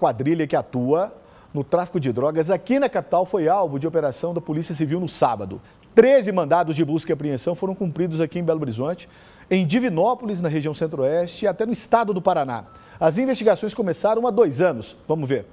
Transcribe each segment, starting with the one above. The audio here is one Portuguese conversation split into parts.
quadrilha que atua no tráfico de drogas aqui na capital foi alvo de operação da Polícia Civil no sábado. 13 mandados de busca e apreensão foram cumpridos aqui em Belo Horizonte, em Divinópolis, na região centro-oeste e até no estado do Paraná. As investigações começaram há dois anos. Vamos ver.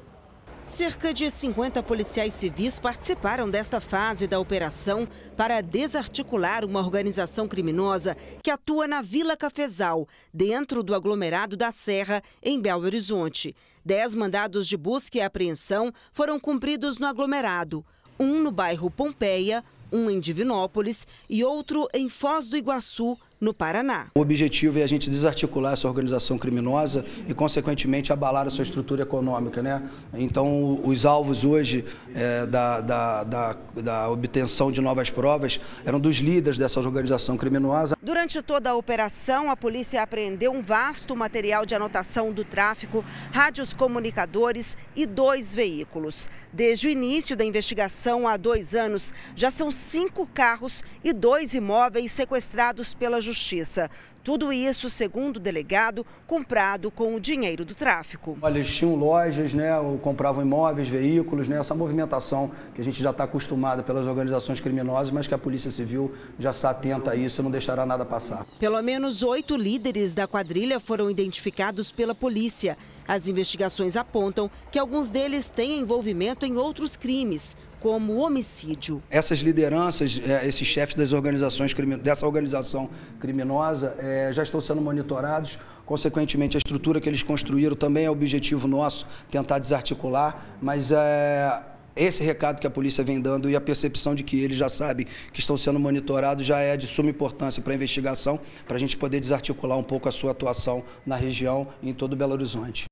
Cerca de 50 policiais civis participaram desta fase da operação para desarticular uma organização criminosa que atua na Vila Cafezal, dentro do aglomerado da Serra, em Belo Horizonte. Dez mandados de busca e apreensão foram cumpridos no aglomerado: um no bairro Pompeia, um em Divinópolis e outro em Foz do Iguaçu, no Paraná. O objetivo é a gente desarticular essa organização criminosa e, consequentemente, abalar a sua estrutura econômica. Né? Então, os alvos hoje é, da, da, da, da obtenção de novas provas eram dos líderes dessa organização criminosa. Durante toda a operação, a polícia apreendeu um vasto material de anotação do tráfico, rádios comunicadores e dois veículos. Desde o início da investigação, há dois anos, já são cinco carros e dois imóveis sequestrados pela Justiça. Tudo isso, segundo o delegado, comprado com o dinheiro do tráfico. Olha, eles tinham lojas, né, compravam imóveis, veículos, né, essa movimentação que a gente já está acostumado pelas organizações criminosas, mas que a Polícia Civil já está atenta a isso e não deixará nada passar. Pelo menos oito líderes da quadrilha foram identificados pela polícia. As investigações apontam que alguns deles têm envolvimento em outros crimes como homicídio. Essas lideranças, é, esses chefes das organizações dessa organização criminosa é, já estão sendo monitorados. Consequentemente, a estrutura que eles construíram também é objetivo nosso tentar desarticular, mas é, esse recado que a polícia vem dando e a percepção de que eles já sabem que estão sendo monitorados já é de suma importância para a investigação, para a gente poder desarticular um pouco a sua atuação na região e em todo Belo Horizonte.